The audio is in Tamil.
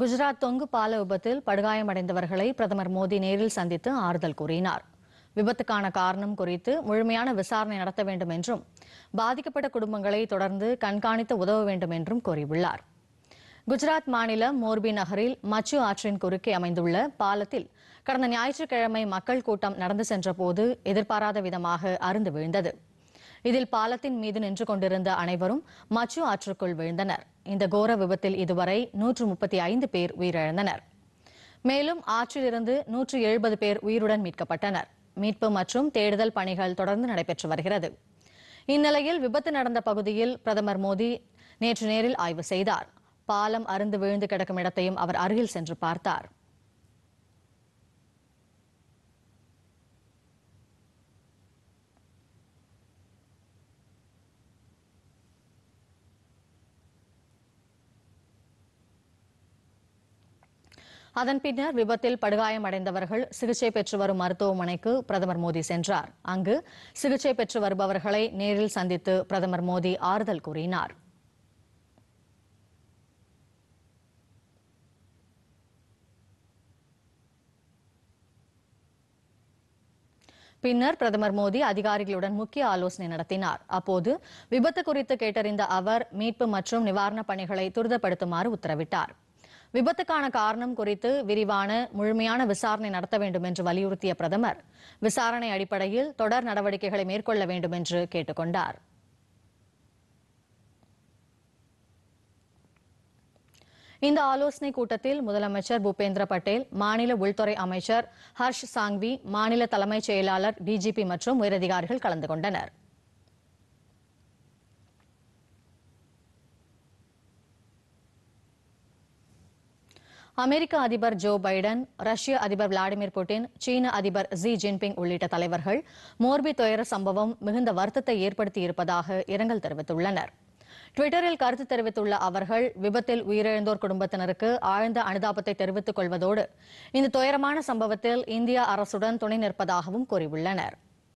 குஜராத் தொங்கு பால விபத்தில் படுகாயமடைந்தவர்களை பிரதமர் மோடி நேரில் சந்தித்து ஆறுதல் கூறினார் விபத்துக்கான காரணம் குறித்து முழுமையான விசாரணை நடத்த வேண்டும் என்றும் பாதிக்கப்பட்ட குடும்பங்களை தொடர்ந்து கண்காணித்து உதவ வேண்டும் என்றும் கூறியுள்ளார் குஜராத் மாநிலம் மோர்பி நகரில் மச்சு ஆற்றின் குறுக்கே அமைந்துள்ள பாலத்தில் கடந்த ஞாயிற்றுக்கிழமை மக்கள் கூட்டம் நடந்து சென்றபோது எதிர்பாராத விதமாக அருந்து விழுந்தது இதில் பாலத்தின் மீது நின்று கொண்டிருந்த அனைவரும் மச்சு ஆற்றுக்குள் விழுந்தனர் இந்த கோர விபத்தில் இதுவரை நூற்று முப்பத்தி ஐந்து பேர் உயிரிழந்தனர் மேலும் ஆற்றிலிருந்து நூற்று எழுபது பேர் உயிருடன் மீட்கப்பட்டனர் மீட்பு மற்றும் தேடுதல் பணிகள் தொடர்ந்து நடைபெற்று வருகிறது இந்நிலையில் விபத்து நடந்த பகுதியில் பிரதமர் மோடி நேற்று நேரில் ஆய்வு செய்தார் பாலம் அருந்து விழுந்து கிடக்கும் இடத்தையும் அவர் அருகில் சென்று பார்த்தார் அதன் பின்னர் விபத்தில் படுகாயமடைந்தவர்கள் சிகிச்சை பெற்று வரும் மருத்துவமனைக்கு பிரதமர் மோடி சென்றார் அங்கு சிகிச்சை பெற்று வருபவர்களை நேரில் சந்தித்து பிரதமர் மோடி ஆறுதல் கூறினார் பின்னர் பிரதமர் மோடி அதிகாரிகளுடன் முக்கிய ஆலோசனை நடத்தினார் அப்போது விபத்து குறித்து கேட்டறிந்த அவர் மீட்பு மற்றும் நிவாரணப் பணிகளை துரிதப்படுத்துமாறு உத்தரவிட்டார் விபத்துக்கான காரணம் குறித்து விரிவான முழுமையான விசாரணை நடத்த வேண்டும் என்று வலியுறுத்திய பிரதமர் விசாரணை அடிப்படையில் தொடர் நடவடிக்கைகளை மேற்கொள்ள வேண்டும் என்று கேட்டுக் கொண்டார் இந்த ஆலோசனை கூட்டத்தில் முதலமைச்சர் பூபேந்திர பட்டேல் மாநில உள்துறை அமைச்சர் ஹர்ஷ் சாங்வி மாநில தலைமைச் செயலாளர் டிஜிபி மற்றும் உயரதிகாரிகள் கலந்து கொண்டனா் அமெரிக்க அதிபர் ஜோ பைடன் ரஷ்ய அதிபர் விளாடிமிர் புட்டின் சீன அதிபர் ஜி ஜின்பிங் உள்ளிட்ட தலைவர்கள் மோர்பி துயர சம்பவம் மிகுந்த வருத்தத்தை ஏற்படுத்தியிருப்பதாக இரங்கல் தெரிவித்துள்ளனர் டுவிட்டரில் கருத்து தெரிவித்துள்ள அவர்கள் விபத்தில் உயிரிழந்தோர் குடும்பத்தினருக்கு ஆழ்ந்த அனுதாபத்தை தெரிவித்துக் கொள்வதோடு இந்த துயரமான சம்பவத்தில் இந்திய அரசுடன் துணை நிற்பதாகவும் கூறியுள்ளனா்